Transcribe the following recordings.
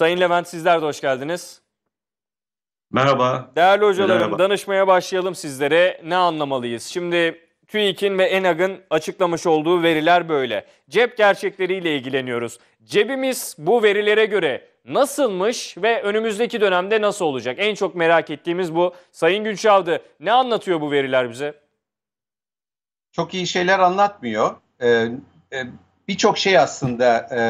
Sayın Levent sizler de hoş geldiniz. Merhaba. Değerli hocalarım Merhaba. danışmaya başlayalım sizlere. Ne anlamalıyız? Şimdi TÜİK'in ve ENAG'ın açıklamış olduğu veriler böyle. Cep gerçekleriyle ilgileniyoruz. Cebimiz bu verilere göre nasılmış ve önümüzdeki dönemde nasıl olacak? En çok merak ettiğimiz bu. Sayın Gülçavdı, ne anlatıyor bu veriler bize? Çok iyi şeyler anlatmıyor. Ee, e, Birçok şey aslında e,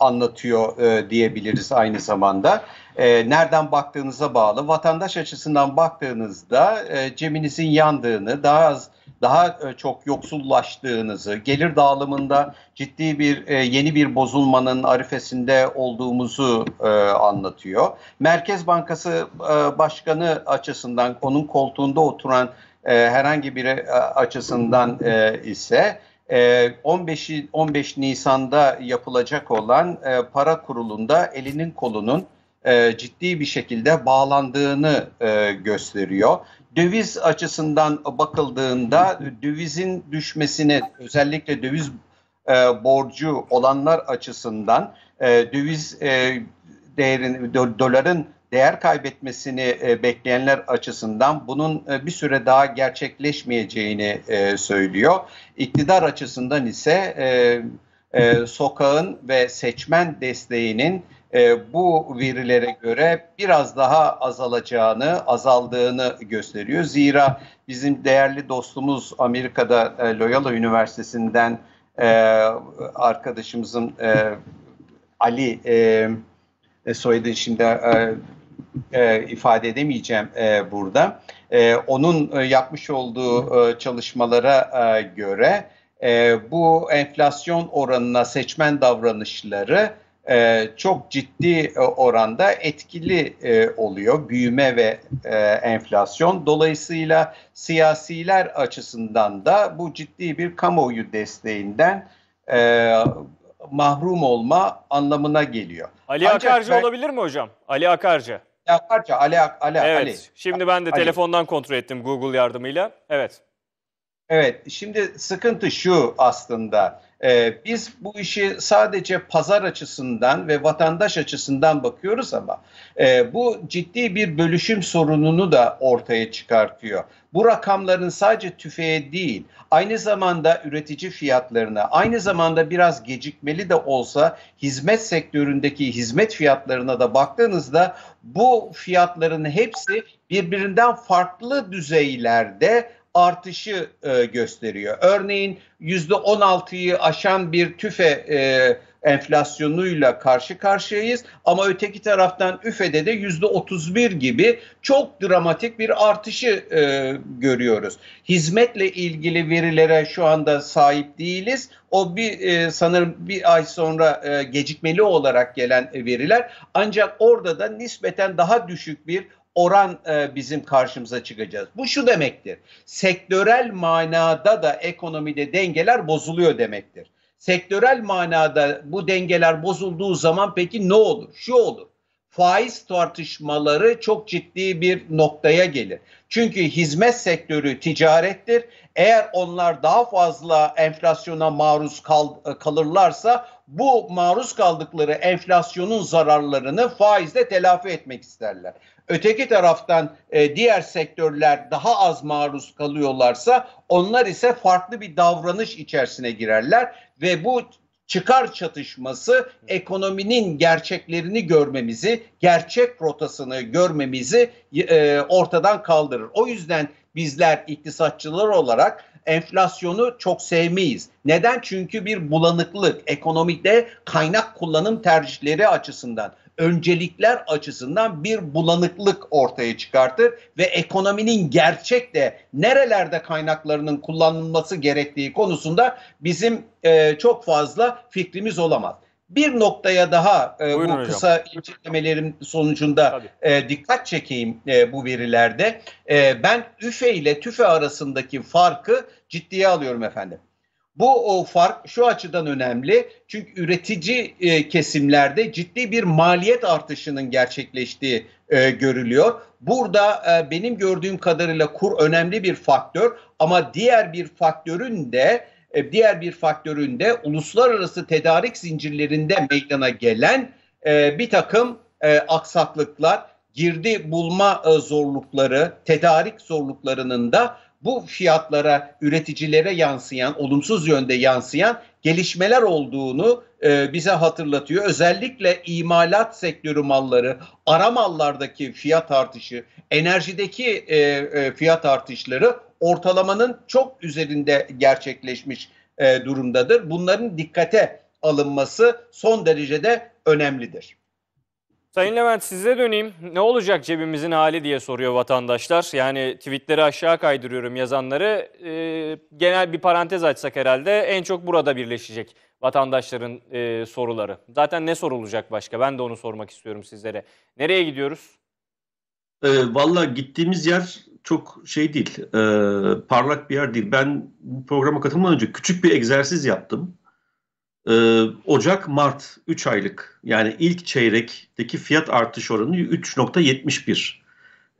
anlatıyor e, diyebiliriz aynı zamanda. E, nereden baktığınıza bağlı. Vatandaş açısından baktığınızda e, cebinizin yandığını, daha az daha e, çok yoksullaştığınızı, gelir dağılımında ciddi bir e, yeni bir bozulmanın arifesinde olduğumuzu e, anlatıyor. Merkez Bankası Başkanı açısından onun koltuğunda oturan herhangi biri açısından ise 15 ee, 15 Nisan'da yapılacak olan e, para kurulunda elinin kolunun e, ciddi bir şekilde bağlandığını e, gösteriyor. Döviz açısından bakıldığında dövizin düşmesini özellikle döviz borcu olanlar açısından döviz değerin doların değer kaybetmesini e, bekleyenler açısından bunun e, bir süre daha gerçekleşmeyeceğini e, söylüyor. İktidar açısından ise sokağın ve seçmen desteğinin bu verilere göre biraz daha azalacağını, azaldığını gösteriyor. Zira bizim değerli dostumuz Amerika'da Loyola Üniversitesi'nden arkadaşımızın Ali soyadı şimdi e, ifade edemeyeceğim e, burada. E, onun e, yapmış olduğu e, çalışmalara e, göre e, bu enflasyon oranına seçmen davranışları e, çok ciddi e, oranda etkili e, oluyor büyüme ve e, enflasyon. Dolayısıyla siyasiler açısından da bu ciddi bir kamuoyu desteğinden e, mahrum olma anlamına geliyor. Ali Ancak Akarcı ben... olabilir mi hocam? Ali Akarcı. Alakça, alak, ala, evet. Ali. Şimdi ben de Ali. telefondan kontrol ettim Google yardımıyla. Evet. Evet. Şimdi sıkıntı şu aslında. Ee, biz bu işi sadece pazar açısından ve vatandaş açısından bakıyoruz ama e, bu ciddi bir bölüşüm sorununu da ortaya çıkartıyor. Bu rakamların sadece tüfeğe değil, aynı zamanda üretici fiyatlarına, aynı zamanda biraz gecikmeli de olsa hizmet sektöründeki hizmet fiyatlarına da baktığınızda bu fiyatların hepsi birbirinden farklı düzeylerde artışı e, gösteriyor. Örneğin %16'yı aşan bir tüfe e, enflasyonuyla karşı karşıyayız ama öteki taraftan üfede de yüzde 31 gibi çok dramatik bir artışı e, görüyoruz. Hizmetle ilgili verilere şu anda sahip değiliz. O bir e, sanırım bir ay sonra e, gecikmeli olarak gelen veriler ancak orada da nispeten daha düşük bir oran e, bizim karşımıza çıkacağız. Bu şu demektir. Sektörel manada da ekonomide dengeler bozuluyor demektir. Sektörel manada bu dengeler bozulduğu zaman peki ne olur? Şu olur. Faiz tartışmaları çok ciddi bir noktaya gelir. Çünkü hizmet sektörü ticarettir. Eğer onlar daha fazla enflasyona maruz kal e, kalırlarsa bu maruz kaldıkları enflasyonun zararlarını faizle telafi etmek isterler. Öteki taraftan e, diğer sektörler daha az maruz kalıyorlarsa onlar ise farklı bir davranış içerisine girerler ve bu çıkar çatışması ekonominin gerçeklerini görmemizi, gerçek rotasını görmemizi e, ortadan kaldırır. O yüzden bizler iktisatçılar olarak enflasyonu çok sevmeyiz. Neden? Çünkü bir bulanıklık, ekonomide kaynak kullanım tercihleri açısından öncelikler açısından bir bulanıklık ortaya çıkartır ve ekonominin gerçekte nerelerde kaynaklarının kullanılması gerektiği konusunda bizim e, çok fazla fikrimiz olamaz. Bir noktaya daha e, bu hocam. kısa incelemelerim sonucunda e, dikkat çekeyim e, bu verilerde. E, ben üfe ile tüfe arasındaki farkı ciddiye alıyorum efendim. Bu o fark şu açıdan önemli. Çünkü üretici e, kesimlerde ciddi bir maliyet artışının gerçekleştiği e, görülüyor. Burada e, benim gördüğüm kadarıyla kur önemli bir faktör ama diğer bir faktörün de e, diğer bir faktörün de uluslararası tedarik zincirlerinde meydana gelen e, bir takım e, aksaklıklar, girdi bulma e, zorlukları, tedarik zorluklarının da bu fiyatlara, üreticilere yansıyan, olumsuz yönde yansıyan gelişmeler olduğunu e, bize hatırlatıyor. Özellikle imalat sektörü malları, ara mallardaki fiyat artışı, enerjideki e, e, fiyat artışları ortalamanın çok üzerinde gerçekleşmiş e, durumdadır. Bunların dikkate alınması son derecede önemlidir. Sayın Levent size döneyim. Ne olacak cebimizin hali diye soruyor vatandaşlar. Yani tweetleri aşağı kaydırıyorum yazanları. Ee, genel bir parantez açsak herhalde en çok burada birleşecek vatandaşların e, soruları. Zaten ne sorulacak başka? Ben de onu sormak istiyorum sizlere. Nereye gidiyoruz? E, Valla gittiğimiz yer çok şey değil, e, parlak bir yer değil. Ben bu programa katılmadan önce küçük bir egzersiz yaptım e, ee, Ocak-Mart 3 aylık yani ilk çeyrekteki fiyat artış oranı 3.71.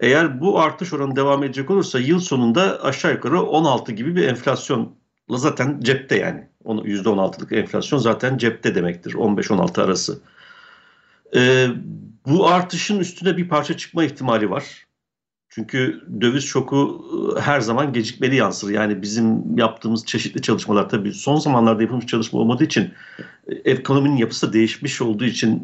Eğer bu artış oranı devam edecek olursa yıl sonunda aşağı yukarı 16 gibi bir enflasyonla zaten cepte yani. Onu %16'lık enflasyon zaten cepte demektir 15-16 arası. Ee, bu artışın üstüne bir parça çıkma ihtimali var. Çünkü döviz şoku ıı, her zaman gecikmeli yansır. Yani bizim yaptığımız çeşitli çalışmalar tabii son zamanlarda yapılmış çalışma olmadığı için ıı, ekonominin yapısı değişmiş olduğu için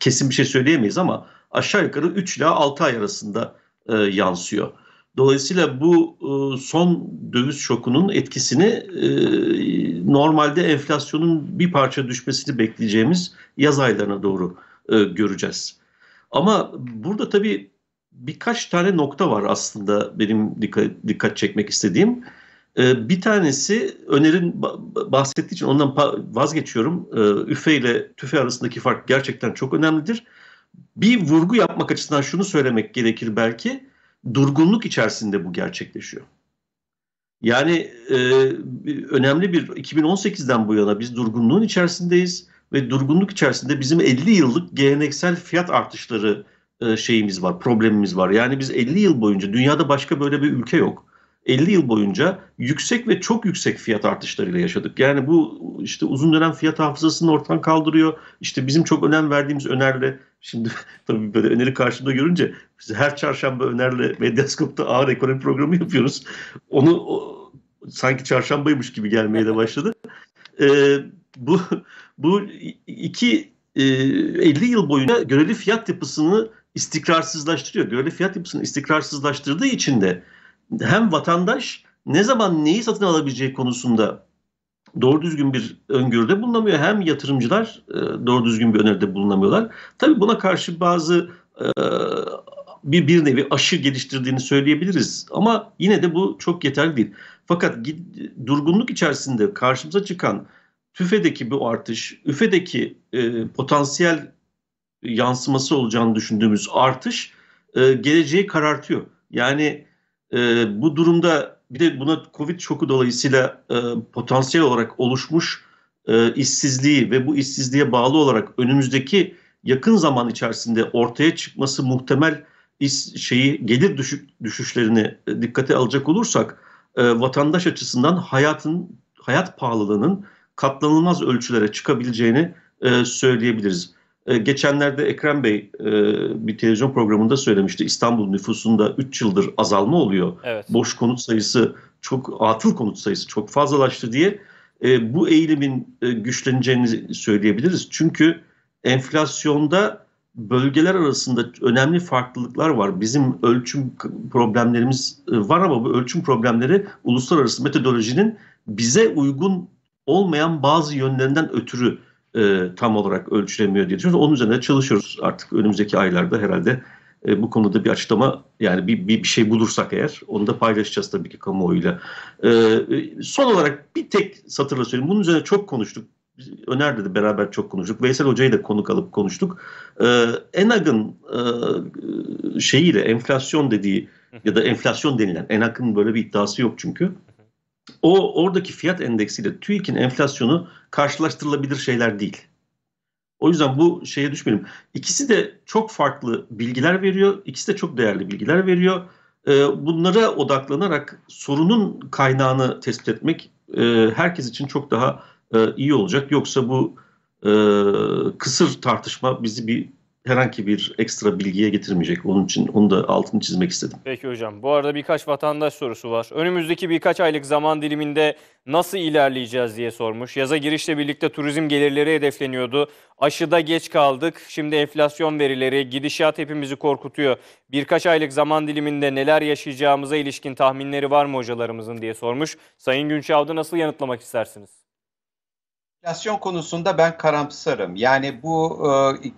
kesin bir şey söyleyemeyiz ama aşağı yukarı 3 ile 6 ay arasında e, yansıyor. Dolayısıyla bu e, son döviz şokunun etkisini e, normalde enflasyonun bir parça düşmesini bekleyeceğimiz yaz aylarına doğru e, göreceğiz. Ama burada tabii birkaç tane nokta var aslında benim dikkat, dikkat çekmek istediğim. Ee, bir tanesi Öner'in bahsettiği için ondan vazgeçiyorum. Ee, üfe ile tüfe arasındaki fark gerçekten çok önemlidir. Bir vurgu yapmak açısından şunu söylemek gerekir belki. Durgunluk içerisinde bu gerçekleşiyor. Yani e, önemli bir 2018'den bu yana biz durgunluğun içerisindeyiz ve durgunluk içerisinde bizim 50 yıllık geleneksel fiyat artışları e, şeyimiz var, problemimiz var. Yani biz 50 yıl boyunca dünyada başka böyle bir ülke yok. 50 yıl boyunca yüksek ve çok yüksek fiyat artışlarıyla yaşadık. Yani bu işte uzun dönem fiyat hafızasını ortadan kaldırıyor. İşte bizim çok önem verdiğimiz önerle şimdi tabii böyle öneri karşımda görünce biz her çarşamba önerle Medyaskop'ta ağır ekonomi programı yapıyoruz. Onu o, sanki çarşambaymış gibi gelmeye de başladı. Ee, bu bu iki e, 50 yıl boyunca göreli fiyat yapısını istikrarsızlaştırıyor. Göreli fiyat yapısını istikrarsızlaştırdığı için de hem vatandaş ne zaman neyi satın alabileceği konusunda doğru düzgün bir öngörüde bulunamıyor. Hem yatırımcılar e, doğru düzgün bir öneride bulunamıyorlar. Tabii buna karşı bazı e, bir, bir nevi aşı geliştirdiğini söyleyebiliriz. Ama yine de bu çok yeterli değil. Fakat durgunluk içerisinde karşımıza çıkan TÜFE'deki bu artış, ÜFE'deki e, potansiyel yansıması olacağını düşündüğümüz artış e, geleceği karartıyor. Yani e, bu durumda bir de buna Covid şoku dolayısıyla e, potansiyel olarak oluşmuş e, işsizliği ve bu işsizliğe bağlı olarak önümüzdeki yakın zaman içerisinde ortaya çıkması muhtemel iş şeyi gelir düşük, düşüşlerini dikkate alacak olursak e, vatandaş açısından hayatın hayat pahalılığının katlanılmaz ölçülere çıkabileceğini e, söyleyebiliriz. E, geçenlerde Ekrem Bey e, bir televizyon programında söylemişti. İstanbul nüfusunda 3 yıldır azalma oluyor. Evet. Boş konut sayısı çok, atıl konut sayısı çok fazlalaştı diye e, bu eğilimin güçleneceğini söyleyebiliriz. Çünkü enflasyonda bölgeler arasında önemli farklılıklar var. Bizim ölçüm problemlerimiz var ama bu ölçüm problemleri uluslararası metodolojinin bize uygun olmayan bazı yönlerinden ötürü e, tam olarak ölçülemiyor diye düşünüyoruz. Onun üzerine çalışıyoruz artık önümüzdeki aylarda herhalde e, bu konuda bir açıklama yani bir, bir, bir şey bulursak eğer onu da paylaşacağız tabii ki kamuoyuyla. E, e son olarak bir tek satırla söyleyeyim. Bunun üzerine çok konuştuk. Öner dedi beraber çok konuştuk. Veysel Hoca'yı da konuk alıp konuştuk. Ee, ENAG'ın e, şeyiyle enflasyon dediği ya da enflasyon denilen ENAG'ın böyle bir iddiası yok çünkü. O oradaki fiyat endeksiyle TÜİK'in enflasyonu karşılaştırılabilir şeyler değil. O yüzden bu şeye düşmeyelim. İkisi de çok farklı bilgiler veriyor. İkisi de çok değerli bilgiler veriyor. Ee, bunlara odaklanarak sorunun kaynağını tespit etmek e, herkes için çok daha e, iyi olacak. Yoksa bu e, kısır tartışma bizi bir herhangi bir ekstra bilgiye getirmeyecek. Onun için onu da altını çizmek istedim. Peki hocam. Bu arada birkaç vatandaş sorusu var. Önümüzdeki birkaç aylık zaman diliminde nasıl ilerleyeceğiz diye sormuş. Yaza girişle birlikte turizm gelirleri hedefleniyordu. Aşıda geç kaldık. Şimdi enflasyon verileri, gidişat hepimizi korkutuyor. Birkaç aylık zaman diliminde neler yaşayacağımıza ilişkin tahminleri var mı hocalarımızın diye sormuş. Sayın Günçav'da nasıl yanıtlamak istersiniz? Enflasyon konusunda ben karamsarım. Yani bu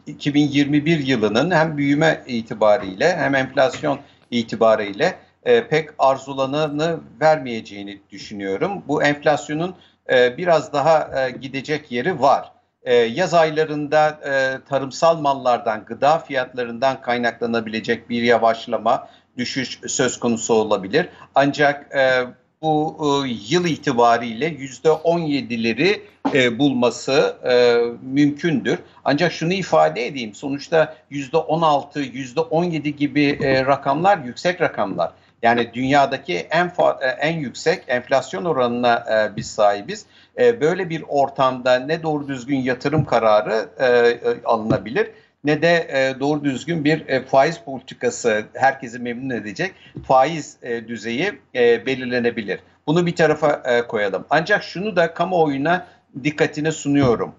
e, 2021 yılının hem büyüme itibariyle hem enflasyon itibariyle e, pek arzulananı vermeyeceğini düşünüyorum. Bu enflasyonun e, biraz daha e, gidecek yeri var. E, yaz aylarında e, tarımsal mallardan, gıda fiyatlarından kaynaklanabilecek bir yavaşlama, düşüş söz konusu olabilir. Ancak e, bu e, yıl itibariyle yüzde 17'leri e, bulması e, mümkündür. Ancak şunu ifade edeyim sonuçta yüzde on altı, yüzde on yedi gibi e, rakamlar yüksek rakamlar. Yani dünyadaki en e, en yüksek enflasyon oranına e, biz sahibiz. E, böyle bir ortamda ne doğru düzgün yatırım kararı e, e, alınabilir ne de e, doğru düzgün bir e, faiz politikası herkesi memnun edecek faiz e, düzeyi belirlenebilir. Bunu bir tarafa koyalım. Ancak şunu da kamuoyuna dikkatine sunuyorum.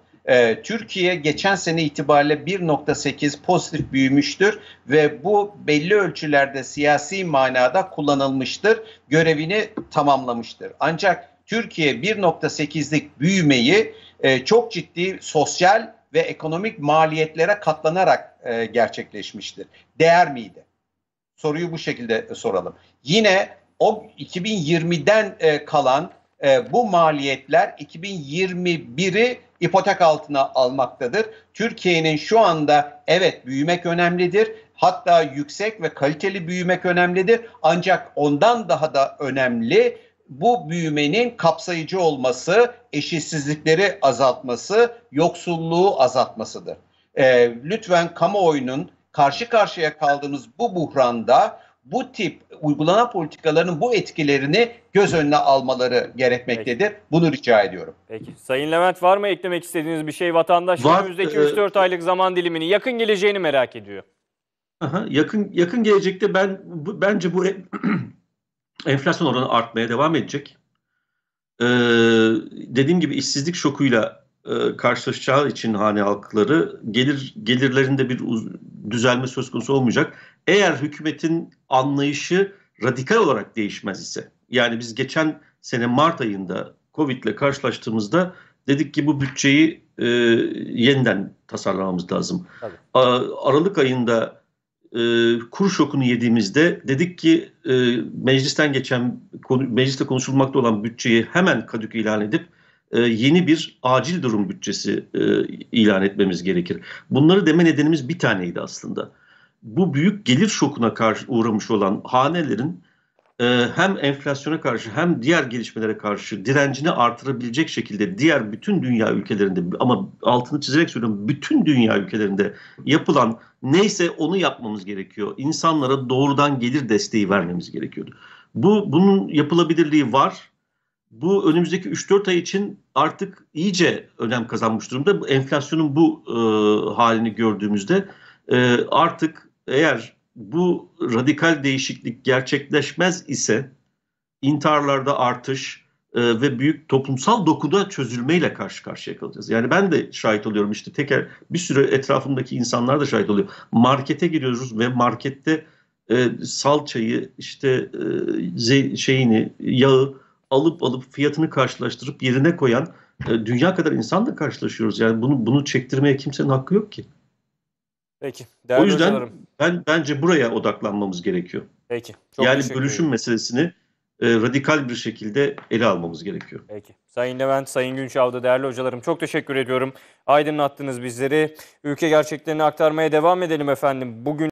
Türkiye geçen sene itibariyle 1.8 pozitif büyümüştür ve bu belli ölçülerde siyasi manada kullanılmıştır. Görevini tamamlamıştır. Ancak Türkiye 1.8'lik büyümeyi çok ciddi sosyal ve ekonomik maliyetlere katlanarak e, gerçekleşmiştir. Değer miydi? Soruyu bu şekilde soralım. Yine o 2020'den e, kalan e, bu maliyetler 2021'i ipotek altına almaktadır. Türkiye'nin şu anda evet büyümek önemlidir. Hatta yüksek ve kaliteli büyümek önemlidir. Ancak ondan daha da önemli bu büyümenin kapsayıcı olması, eşitsizlikleri azaltması, yoksulluğu azaltmasıdır. E, lütfen kamuoyunun karşı karşıya kaldığımız bu buhranda bu tip uygulanan politikaların bu etkilerini göz önüne almaları gerekmektedir. Peki. Bunu rica ediyorum. Peki. Sayın Levent var mı eklemek istediğiniz bir şey? Vatandaş var, önümüzdeki 4 e, aylık zaman dilimini yakın geleceğini merak ediyor. Aha, yakın yakın gelecekte ben bu, bence bu enflasyon oranı artmaya devam edecek. Ee, dediğim gibi işsizlik şokuyla e, karşılaşacağı için hane halkları gelir gelirlerinde bir uz- düzelme söz konusu olmayacak. Eğer hükümetin anlayışı radikal olarak değişmez ise yani biz geçen sene Mart ayında Covid ile karşılaştığımızda dedik ki bu bütçeyi e, yeniden tasarlamamız lazım. A, Aralık ayında e, kur şokunu yediğimizde dedik ki e, meclisten geçen konu, mecliste konuşulmakta olan bütçeyi hemen kadük ilan edip e, yeni bir acil durum bütçesi e, ilan etmemiz gerekir. Bunları deme nedenimiz bir taneydi aslında. Bu büyük gelir şokuna karşı uğramış olan hanelerin e, hem enflasyona karşı hem diğer gelişmelere karşı direncini artırabilecek şekilde diğer bütün dünya ülkelerinde ama altını çizerek söylüyorum bütün dünya ülkelerinde yapılan neyse onu yapmamız gerekiyor. İnsanlara doğrudan gelir desteği vermemiz gerekiyordu. Bu bunun yapılabilirliği var. Bu önümüzdeki 3-4 ay için artık iyice önem kazanmış durumda. Enflasyonun bu e, halini gördüğümüzde e, artık eğer bu radikal değişiklik gerçekleşmez ise intiharlarda artış, e, ve büyük toplumsal dokuda çözülmeyle karşı karşıya kalacağız. Yani ben de şahit oluyorum işte teker bir sürü etrafımdaki insanlar da şahit oluyor. Markete giriyoruz ve markette e, salçayı işte e, şeyini yağı alıp alıp fiyatını karşılaştırıp yerine koyan e, dünya kadar insanla karşılaşıyoruz. Yani bunu bunu çektirmeye kimsenin hakkı yok ki. Peki. Değerli o yüzden hocalarım. ben bence buraya odaklanmamız gerekiyor. Peki. Çok yani bölüşüm meselesini e, radikal bir şekilde ele almamız gerekiyor. Peki. Sayın Levent, Sayın Günçav'da değerli hocalarım çok teşekkür ediyorum. Aydınlattınız bizleri. Ülke gerçeklerini aktarmaya devam edelim efendim. Bugün